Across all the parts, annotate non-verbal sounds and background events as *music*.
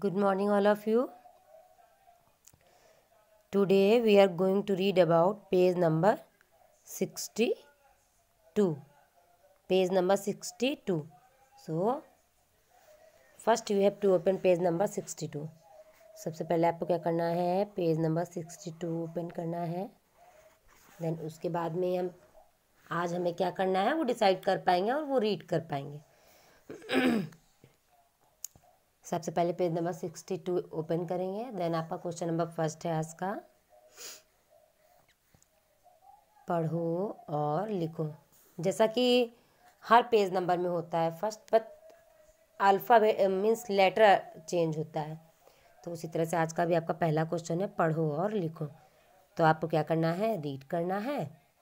Good morning all of you today we are going to read about page number sixty two page number sixty two so first you have to open page number sixty two सबसे पहले आपको क्या करना है page number sixty two open करना है then उसके बाद में हम आज हमें क्या करना है वो डिसाइड कर पाएंगे और वो रीड कर पाएंगे *clears throat* सबसे पहले page number sixty two open करेंगे देन आपका क्वेश्चन नंबर फर्स्ट है आज का पढ़ो और लिखो जैसा कि हर पेज नंबर में होता है फर्स्ट पर अल्फ़ाबेट मीन्स लेटर चेंज होता है तो उसी तरह से आज का भी आपका पहला क्वेश्चन है पढ़ो और लिखो तो आपको क्या करना है रीड करना है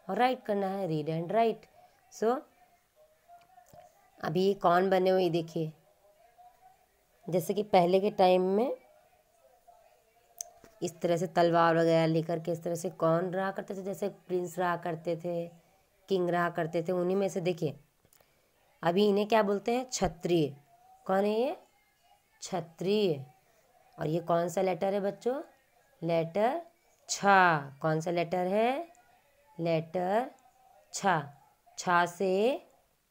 और राइट करना है रीड एंड राइट सो अभी कौन बने हुए देखिए जैसे कि पहले के टाइम में इस तरह से तलवार वगैरह लेकर के इस तरह से कौन रहा करते थे जैसे प्रिंस रहा करते थे किंग रहा करते थे उन्हीं में से देखिए अभी इन्हें क्या बोलते हैं क्षत्रिय कौन है ये क्षत्रिय और ये कौन सा लेटर है बच्चों लेटर छ कौन सा लेटर है लेटर छ छा से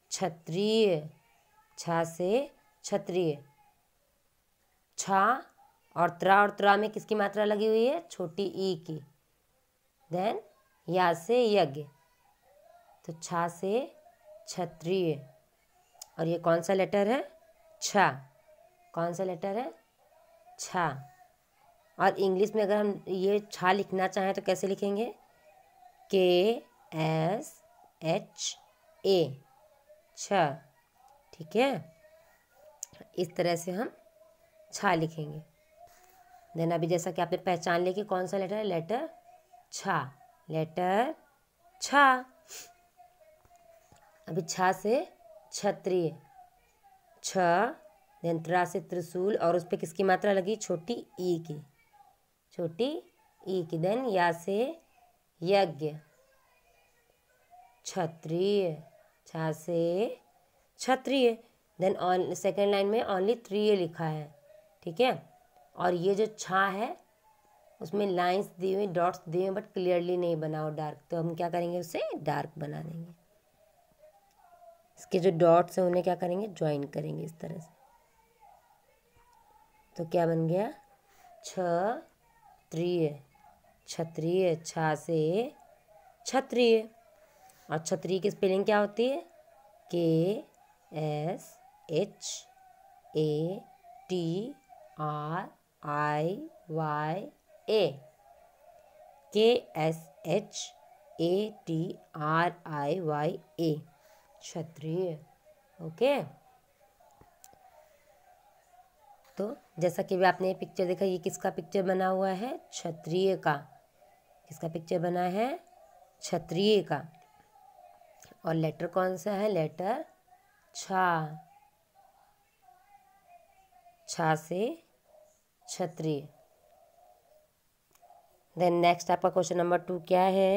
क्षत्रिय छा से क्षत्रिय छा और त्रा और त्रा में किसकी मात्रा लगी हुई है छोटी ई की देन या से यज्ञ तो छा से क्षत्रिय और ये कौन सा लेटर है छा कौन सा लेटर है छा और इंग्लिश में अगर हम ये छा लिखना चाहें तो कैसे लिखेंगे के एस एच ए छ ठीक है इस तरह से हम छा लिखेंगे देन अभी जैसा कि आपने पहचान लिया कि कौन सा लेटर है लेटर छा लेटर छा अभी छा से क्षत्रिय छ देन त्रा से त्रिशूल और उस पर किसकी मात्रा लगी छोटी ई की छोटी ई की देन या से यज्ञ क्षत्रिय छा से क्षत्रिय देन ऑन सेकेंड लाइन में ओनली त्रिय लिखा है ठीक है और ये जो छा है उसमें लाइंस दी हुई डॉट्स दिए हुए बट क्लियरली नहीं बनाओ डार्क तो हम क्या करेंगे उसे डार्क बना देंगे इसके जो डॉट्स हैं उन्हें क्या करेंगे ज्वाइन करेंगे इस तरह से तो क्या बन गया छत्रिय क्षत्रिय छा से क्षत्रिय और क्षत्रिय की स्पेलिंग क्या होती है K S H A T R I Y A K S H A T R I Y A क्षत्रिय ओके तो जैसा कि भी आपने ये पिक्चर देखा ये किसका पिक्चर बना हुआ है क्षत्रिय का किसका पिक्चर बना है क्षत्रिय का और लेटर कौन सा है लेटर छा छा से छत्री देन नेक्स्ट आपका क्वेश्चन नंबर टू क्या है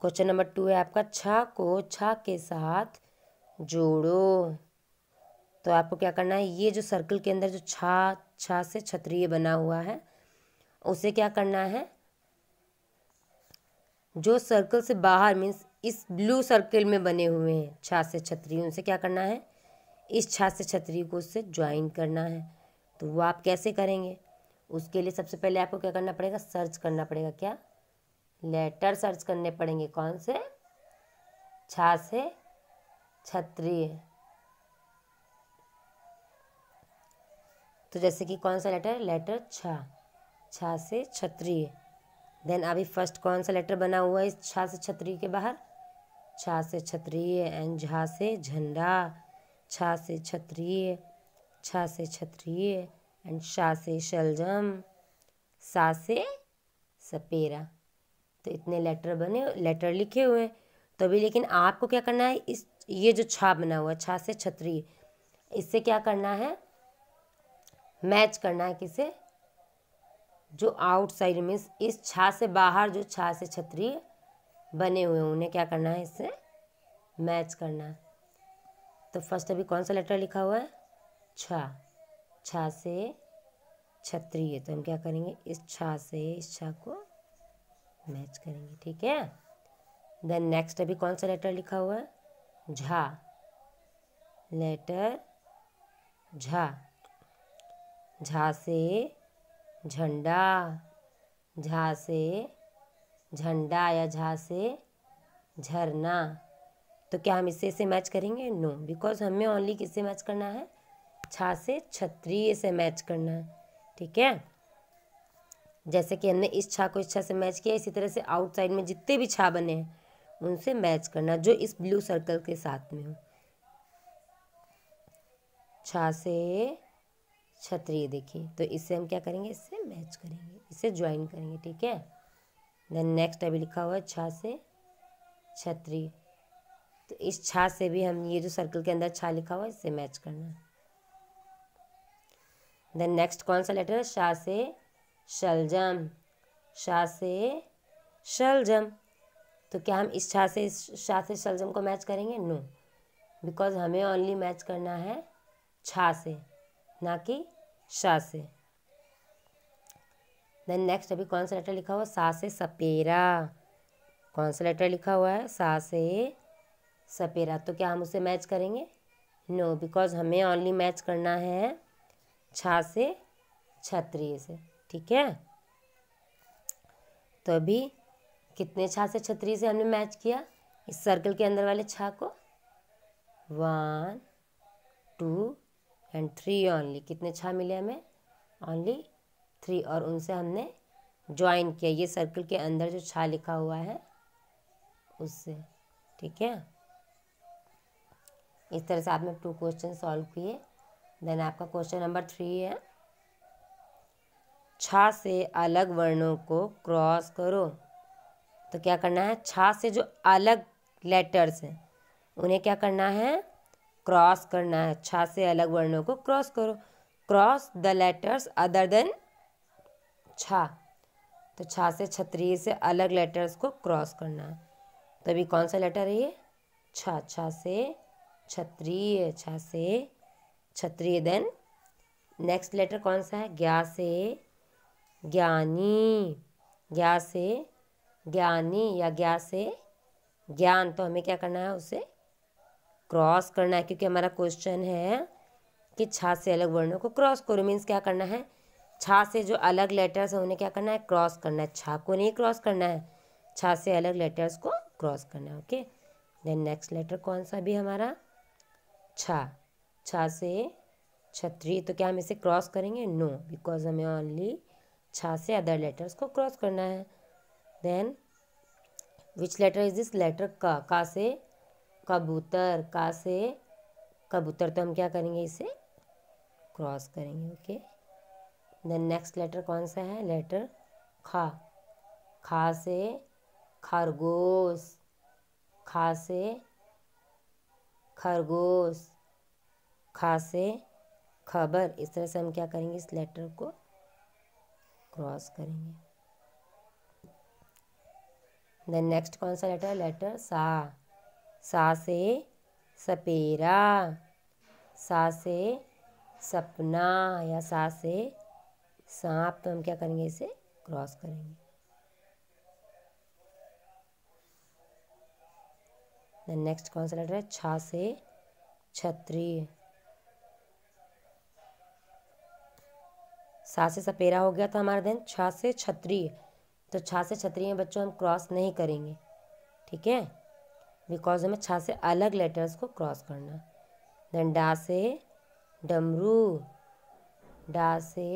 क्वेश्चन नंबर टू है आपका छा को छा के साथ जोड़ो तो आपको क्या करना है ये जो सर्कल के अंदर जो छा छा से छत्रीय बना हुआ है उसे क्या करना है जो सर्कल से बाहर मीन्स इस ब्लू सर्कल में बने हुए हैं छा से छत्री उनसे क्या करना है इस छात्र छात्री को उससे ज्वाइन करना है तो वो आप कैसे करेंगे उसके लिए सबसे पहले आपको क्या करना पड़ेगा सर्च करना पड़ेगा क्या लेटर सर्च करने पड़ेंगे कौन से छा से क्षत्रिय तो जैसे कि कौन सा लेटर लेटर छा छा से क्षत्रिय देन अभी फर्स्ट कौन सा लेटर बना हुआ है इस छा से क्षत्रिय के बाहर छा से क्षत्रिय एंड झा से झंडा छा से क्षत्रिय छा से क्षत्रिय एंड शाह से शलजम सा से सपेरा तो इतने लेटर बने लेटर लिखे हुए हैं तो अभी लेकिन आपको क्या करना है इस ये जो छा बना हुआ छा से छत्री इससे क्या करना है मैच करना है किसे जो आउटसाइड मीन्स इस छा से बाहर जो छा से छत्री बने हुए उन्हें क्या करना है इससे मैच करना है तो फर्स्ट अभी कौन सा लेटर लिखा हुआ है छा छा से छत्रीय तो हम क्या करेंगे इस छा से इस छा को मैच करेंगे ठीक है देन नेक्स्ट अभी कौन सा लेटर लिखा हुआ है झा लेटर झा झा से झंडा झा से झंडा या झा से झरना तो क्या हम इससे इसे मैच करेंगे नो no, बिकॉज हमें ओनली किससे मैच करना है छा से क्षत्रिय से मैच करना है ठीक है जैसे कि हमने इस छा को इस छा से मैच किया इसी तरह से आउटसाइड में जितने भी छा बने हैं उनसे मैच करना जो इस ब्लू सर्कल के साथ में हो छा से क्षत्रिय देखिए तो इससे हम क्या करेंगे इससे मैच करेंगे इसे ज्वाइन करेंगे ठीक है देन नेक्स्ट अभी लिखा हुआ है छा से क्षत्रिय तो इस छा से भी हम ये जो सर्कल के अंदर छा अच्छा लिखा हुआ है इससे मैच करना है देन नेक्स्ट कौन सा लेटर है शाह से शलजम शाह से शलजम तो क्या हम इस छा से इस शाह से शलजम को मैच करेंगे नो बिकॉज हमें ओनली मैच करना है छा से ना कि शाह से देन नेक्स्ट अभी कौन सा लेटर लिखा हुआ सा से सपेरा कौन सा लेटर लिखा हुआ है सा से सपेरा तो क्या हम उसे मैच करेंगे नो बिकॉज हमें ओनली मैच करना है छा से छत्रिय से ठीक है तो अभी कितने छा से छत्रिय से हमने मैच किया इस सर्कल के अंदर वाले छा को one two and three only कितने छा मिले हमें ओनली थ्री और उनसे हमने ज्वाइन किया ये सर्कल के अंदर जो छा लिखा हुआ है उससे ठीक है इस तरह से आपने टू क्वेश्चन सॉल्व किए देन आपका क्वेश्चन नंबर थ्री है छा से अलग वर्णों को क्रॉस करो तो क्या करना है छा से जो अलग लेटर्स हैं उन्हें क्या करना है क्रॉस करना है छा से अलग वर्णों को क्रॉस करो cross the letters other than छा तो छा से छत्री से अलग लेटर्स को क्रॉस करना है तो अभी कौन सा लेटर है ये छा छा से क्षत्रिय छ से क्षत्रिय देन नेक्स्ट लेटर कौन सा है ज्ञा से ज्ञानी ज्ञा से ज्ञानी या ज्ञा से ज्ञान तो हमें क्या करना है उसे क्रॉस करना है क्योंकि हमारा क्वेश्चन है कि छा से अलग वर्णों को क्रॉस करो मीन्स क्या करना है छा से जो अलग लेटर्स हैं उन्हें क्या करना है क्रॉस करना है छा को नहीं क्रॉस करना है छा से अलग लेटर्स को क्रॉस करना है ओके देन नेक्स्ट लेटर कौन सा भी हमारा छा छः से छत्री तो क्या हम इसे क्रॉस करेंगे नो बिकॉज हमें ओनली छः से अदर लेटर्स को क्रॉस करना है then which letter is this letter का का से कबूतर का से कबूतर तो हम क्या करेंगे इसे क्रॉस करेंगे ओके देन नेक्स्ट लेटर कौन सा है लेटर खा खा से खरगोश खा से खरगोश खासे खबर इस तरह से हम क्या करेंगे इस लेटर को क्रॉस करेंगे देन नेक्स्ट कौन सा लेटर लेटर सा सा से सपेरा सा से सपना या सा से सांप तो हम क्या करेंगे इसे क्रॉस करेंगे देन नेक्स्ट कौन सा लेटर है छा से छत्री सा से सपेरा हो गया था हमारा देन छा से छत्री तो छा से छत्री में बच्चों हम क्रॉस नहीं करेंगे ठीक है बिकॉज हमें छा से अलग लेटर्स को क्रॉस करना देन डा से डमरू डा से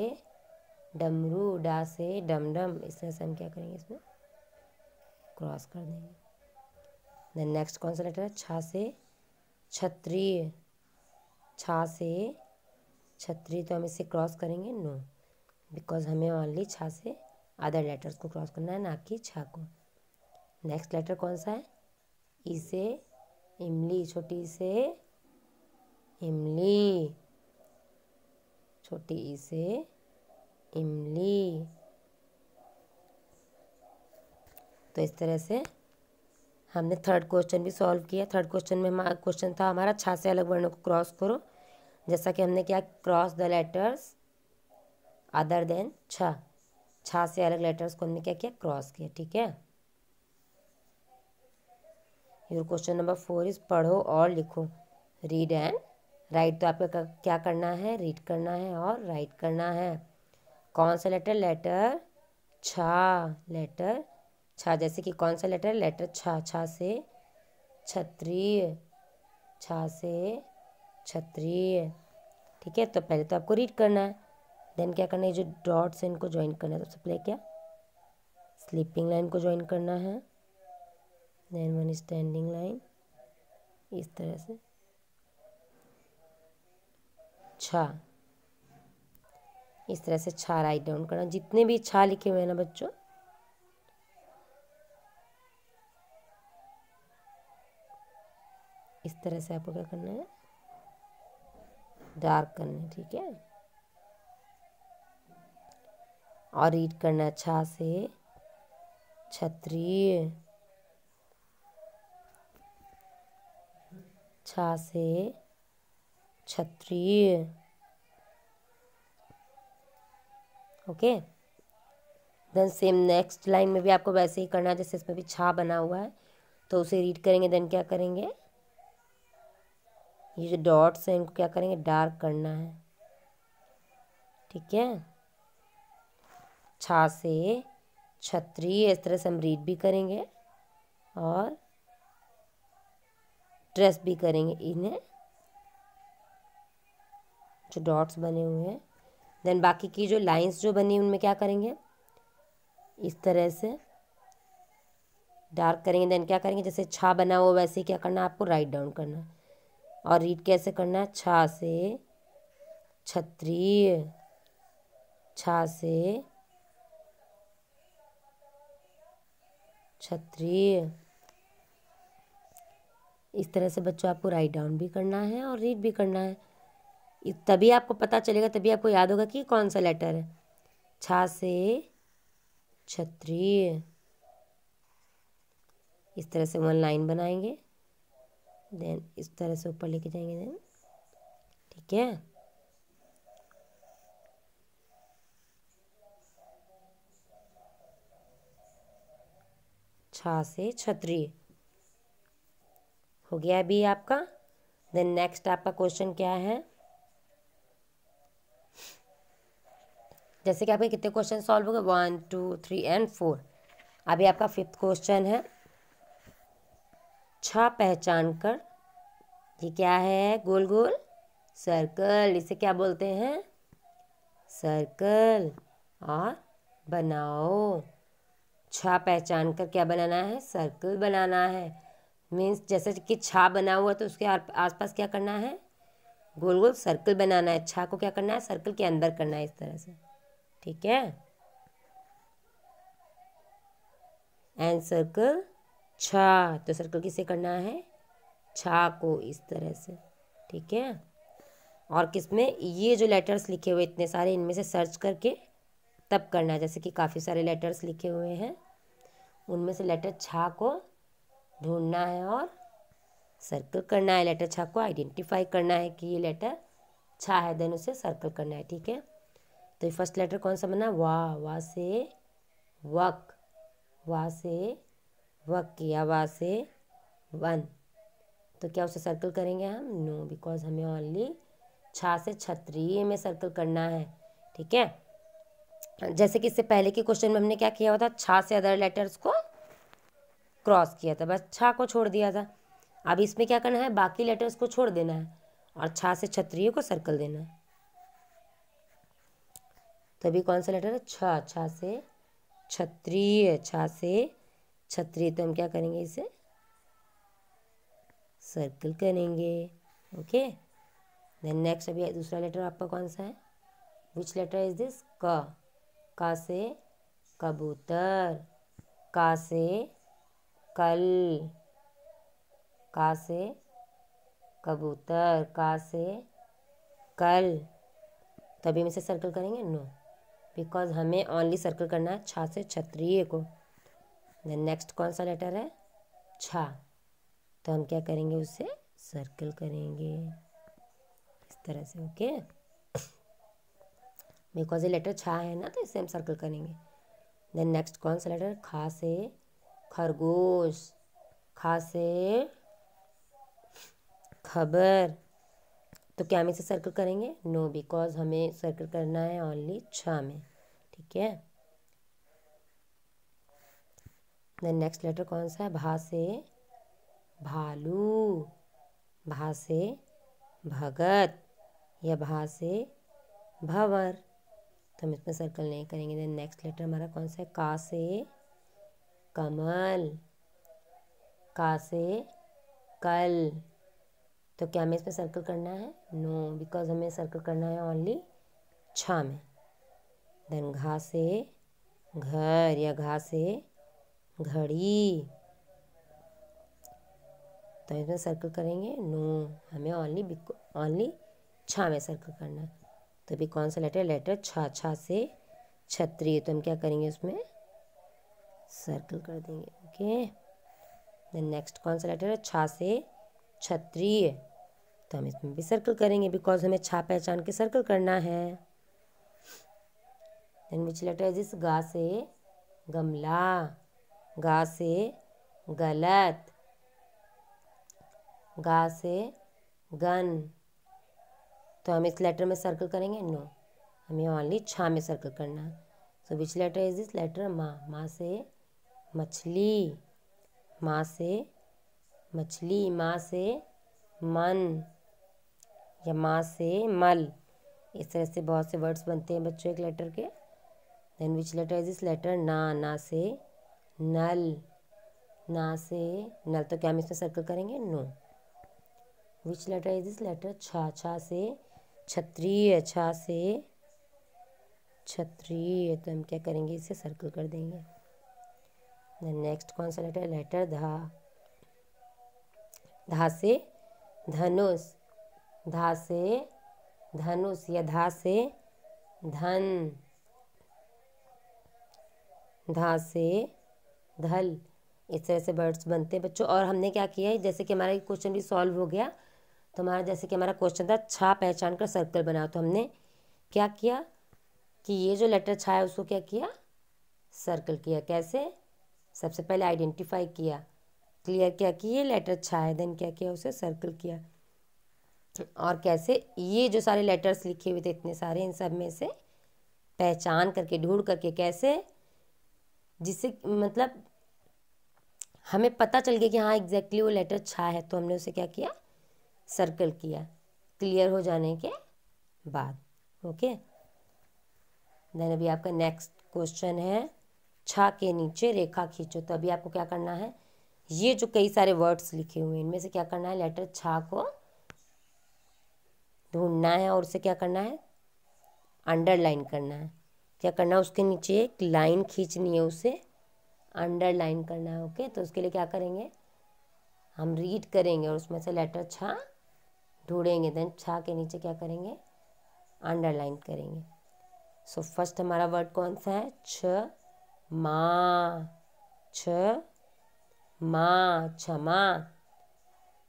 डमरू डा से डमडम इस तरह से हम क्या करेंगे इसमें क्रॉस कर देंगे देन नेक्स्ट कौन सा लेटर है छा से छत्री छा से छत्री तो हम इसे क्रॉस करेंगे नो बिकॉज हमें ओनली छा से अदर लेटर्स को क्रॉस करना है ना कि छा को नेक्स्ट लेटर कौन सा है ई e से इमली छोटी e से इमली छोटी ई e से इमली तो इस तरह से हमने थर्ड क्वेश्चन भी सॉल्व किया थर्ड क्वेश्चन में हमारा क्वेश्चन था हमारा छः से अलग वर्णों को क्रॉस करो जैसा कि हमने क्या cross the letters other than छ छ से अलग लेटर्स को हमने क्या किया क्रॉस किया ठीक है your question number four is पढ़ो और लिखो रीड एंड राइट तो आपका क्या करना है रीड करना है और राइट करना है कौन सा लेटर लेटर छ लेटर छा जैसे कि कौन सा लेटर है लेटर छा छा से क्षत्रिय छा से क्षत्रिय ठीक है तो पहले तो आपको रीड करना है देन क्या करना है जो डॉट्स हैं इनको ज्वाइन करना है तो सबसे पहले क्या स्लीपिंग लाइन को ज्वाइन करना है देन वन स्टैंडिंग लाइन इस तरह से छा इस तरह से छा राइट डाउन करना जितने भी छा लिखे हुए हैं ना बच्चों इस तरह से आपको क्या करना है डार्क करना है ठीक है और रीड करना है अच्छा से क्षत्रिय छा अच्छा से क्षत्रिय okay then same next line में भी आपको वैसे ही करना है जैसे इसमें भी छा बना हुआ है तो उसे रीड करेंगे देन क्या करेंगे ये जो डॉट्स हैं इनको क्या करेंगे डार्क करना है ठीक है छा से छतरी इस तरह से हम रीड भी करेंगे और ड्रेस भी करेंगे इन्हें जो डॉट्स बने हुए हैं देन बाकी की जो लाइंस जो बनी उनमें क्या करेंगे इस तरह से डार्क करेंगे देन क्या करेंगे जैसे छा बना हो वैसे क्या करना है आपको राइट डाउन करना है और रीड कैसे करना है छा से क्षत्रिय छा से क्षत्रिय इस तरह से बच्चों आपको राइट डाउन भी करना है और रीड भी करना है तभी आपको पता चलेगा तभी आपको याद होगा कि कौन सा लेटर है छा से क्षत्रिय इस तरह से वन लाइन बनाएंगे देन इस तरह से ऊपर लेके जाएंगे देन ठीक है छा से छत्री हो गया अभी आपका देन नेक्स्ट आपका क्वेश्चन क्या है जैसे कि आपके कितने क्वेश्चन सॉल्व हो गए one two three and four अभी आपका फिफ्थ क्वेश्चन है अच्छा पहचान कर ये क्या है गोल गोल सर्कल इसे क्या बोलते हैं सर्कल और बनाओ छा पहचान कर क्या बनाना है सर्कल बनाना है मीन्स जैसे कि छा बना हुआ तो उसके आसपास क्या करना है गोल गोल सर्कल बनाना है छा को क्या करना है सर्कल के अंदर करना है इस तरह से ठीक है एंड सर्कल छा तो सर्कल किसे करना है छा को इस तरह से ठीक है और किस में ये जो लेटर्स लिखे हुए इतने सारे इनमें से सर्च करके तब करना है जैसे कि काफ़ी सारे लेटर्स लिखे हुए हैं उनमें से लेटर छा को ढूंढना है और सर्कल करना है लेटर छा को आइडेंटिफाई करना है कि ये लेटर छा है देन उसे सर्कल करना है ठीक है तो ये फर्स्ट लेटर कौन सा बना वाह वाह से वक वाह से वक किया आवाज़ से वन तो क्या उसे सर्कल करेंगे हम नो बिकॉज हमें ओनली छा से छत्रीय में सर्कल करना है ठीक है जैसे कि इससे पहले के क्वेश्चन में हमने क्या किया हुआ था छा से अदर लेटर्स को क्रॉस किया था बस छा को छोड़ दिया था अब इसमें क्या करना है बाकी लेटर्स को छोड़ देना है और छा से क्षत्रिय को सर्कल देना है तभी कौन सा लेटर है छ छा से छत्रिय छा से छतरी तो हम क्या करेंगे इसे सर्कल करेंगे ओके देन नेक्स्ट अभी दूसरा लेटर आपका कौन सा है विच लेटर इज दिस क का से कबूतर का से कल का से कबूतर का से कल तभी हम इसे सर्कल करेंगे नो no. बिकॉज हमें ओनली सर्कल करना है छा से क्षत्रिय को देन नेक्स्ट कौन सा लेटर है छा तो हम क्या करेंगे उसे सर्कल करेंगे इस तरह से ओके बिकॉज ये लेटर छा है ना तो इसे हम सर्कल करेंगे देन नेक्स्ट कौन सा लेटर खा से खरगोश खा से खबर तो क्या हम इसे सर्कल करेंगे नो no, बिकॉज हमें सर्कल करना है ओनली छा में ठीक है देन नेक्स्ट लेटर कौन सा है भासे भालू भा से भगत या भा से भंवर तो हम इसमें सर्कल नहीं करेंगे देन नेक्स्ट लेटर हमारा कौन सा है का से कमल का से कल तो क्या हमें इसमें सर्कल करना है नो no, बिकॉज हमें सर्कल करना है ओनली छा में देन घा से घर या घा से घड़ी तो इसमें सर्कल करेंगे नो हमें ऑनली ऑनली छा में सर्कल करना है तो अभी कौन सा लेटर लेटर छा छा से छत्री तो हम क्या करेंगे उसमें सर्कल कर देंगे ओके देन नेक्स्ट कौन सा लेटर है छा से छत्री तो हम इसमें भी सर्कल करेंगे बिकॉज हमें छा पहचान के सर्कल करना है देन विच लेटर जिस गा से गमला गा से गलत गा से गन तो हम इस लेटर में सर्कल करेंगे नो हमें ओनली छा में सर्कल करना है so which letter is this letter माँ माँ से मछली माँ से मछली माँ से मन या माँ से मल इस तरह से बहुत से वर्ड्स बनते हैं बच्चों एक लेटर के then which letter is this letter ना ना से नल ना से नल तो क्या हम इसमें सर्कल करेंगे no which letter is this letter छा छा से क्षत्रिय छा से क्षत्रिय तो हम क्या करेंगे इसे सर्कल कर देंगे नेक्स्ट कौन सा लेटर लेटर धा धा से धनुष धा से धनुष या धा से धन धा से धल इस तरह से वर्ड्स बनते हैं बच्चों और हमने क्या किया है जैसे कि हमारा क्वेश्चन भी सॉल्व हो गया तो हमारा जैसे कि हमारा क्वेश्चन था छा पहचान कर सर्कल बनाओ तो हमने क्या किया कि ये जो लेटर छा है उसको क्या किया सर्कल किया कैसे सबसे पहले आइडेंटिफाई किया क्लियर किया कि ये लेटर छा है देन क्या किया उसे सर्कल किया और कैसे ये जो सारे लेटर्स लिखे हुए थे इतने सारे इन सब में से पहचान करके ढूंढ करके कैसे जिससे मतलब हमें पता चल गया कि हाँ एग्जैक्टली exactly वो लेटर छा है तो हमने उसे क्या किया सर्कल किया क्लियर हो जाने के बाद ओके देन अभी आपका नेक्स्ट क्वेश्चन है छा के नीचे रेखा खींचो तो अभी आपको क्या करना है ये जो कई सारे वर्ड्स लिखे हुए हैं इनमें से क्या करना है लेटर छा को ढूंढना है और उसे क्या करना है अंडरलाइन करना है क्या करना है उसके नीचे एक लाइन खींचनी है उसे अंडर लाइन करना है ओके तो उसके लिए क्या करेंगे हम रीड करेंगे और उसमें से लेटर छा ढूंढेंगे देन छा के नीचे क्या करेंगे अंडर लाइन करेंगे सो so, फर्स्ट हमारा वर्ड कौन सा है छ माँ छ माँ क्षमा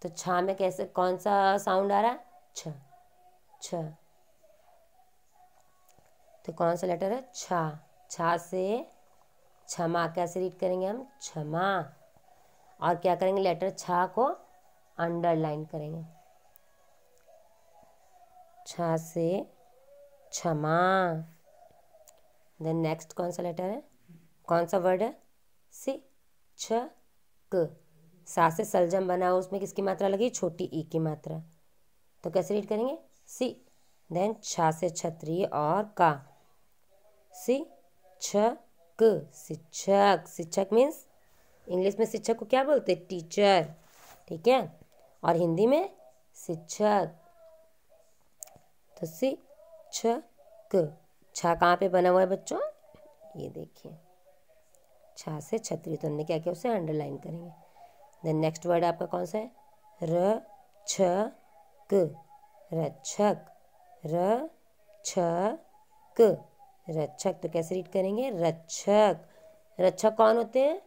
तो छा में कैसे कौन सा साउंड आ रहा है छ छ तो कौन सा लेटर है छा छा से क्षमा कैसे रीड करेंगे हम क्षमा और क्या करेंगे लेटर छा को अंडरलाइन करेंगे छा से क्षमा देन नेक्स्ट कौन सा लेटर है कौन सा वर्ड है सी छ क सा से सलजम बना हुआ उसमें किसकी मात्रा लगी छोटी ई e की मात्रा तो कैसे रीड करेंगे सी देन छा से छत्री और का शिक्षक शिक्षक शिक्षक मीन्स इंग्लिश में शिक्षक को क्या बोलते हैं टीचर ठीक है और हिंदी में शिक्षक तो शिक्षक छा कहाँ पे बना हुआ है बच्चों ये देखिए छा से छतरी तो हमने क्या किया उसे अंडरलाइन करेंगे देन नेक्स्ट वर्ड आपका कौन सा है र छ क रक्षक र छ क रक्षक तो कैसे रीड करेंगे रक्षक रक्षक कौन होते हैं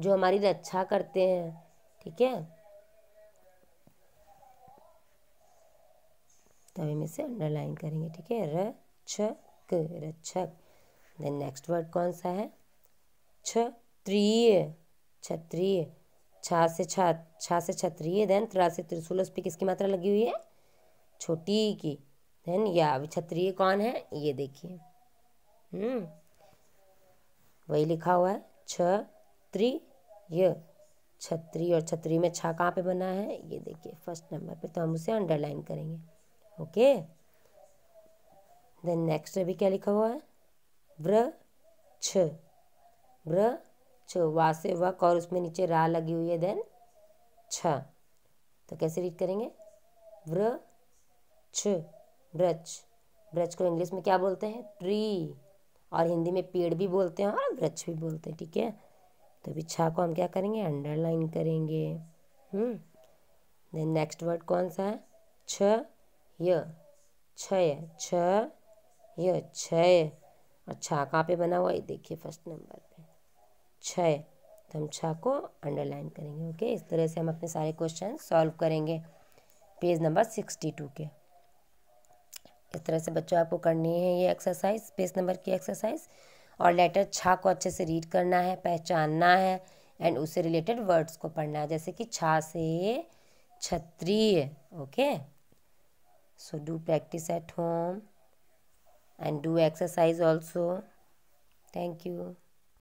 जो हमारी रक्षा करते हैं ठीक है तभी में से अंडरलाइन करेंगे ठीक है रक्षक रक्षक देन नेक्स्ट वर्ड कौन सा है क्षत्रिय क्षत्रिय छा से छा छा से क्षत्रिय देन त्रा से त्रिशूल उस पर किसकी मात्रा लगी हुई है छोटी की देन या अभी क्षत्रिय कौन है ये देखिए हम्म। वही लिखा हुआ है य छत्री और छत्री में छा कहाँ पे बना है ये देखिए फर्स्ट नंबर पे तो हम उसे अंडरलाइन करेंगे ओके देन नेक्स्ट अभी क्या लिखा हुआ है व्र छ वा से वक और उसमें नीचे रा लगी हुई है देन छ तो कैसे रीड करेंगे छ ब्रच ब्रच को इंग्लिश में क्या बोलते हैं ट्री और हिंदी में पेड़ भी बोलते हैं और वृक्ष भी बोलते हैं ठीक है तो अभी छा को हम क्या करेंगे अंडरलाइन करेंगे देन नेक्स्ट वर्ड कौन सा है छ य छय छ य छ और छा कहाँ पे बना हुआ है देखिए फर्स्ट नंबर पे छ तो हम छा को अंडरलाइन करेंगे ओके इस तरह से हम अपने सारे क्वेश्चन सॉल्व करेंगे पेज नंबर सिक्सटी टू के इस तरह से बच्चों आपको करनी है ये एक्सरसाइज पेज नंबर की एक्सरसाइज और लेटर छा को अच्छे से रीड करना है पहचानना है एंड उससे रिलेटेड वर्ड्स को पढ़ना है जैसे कि छा से छत्रीय okay so do practice at home and do exercise also thank you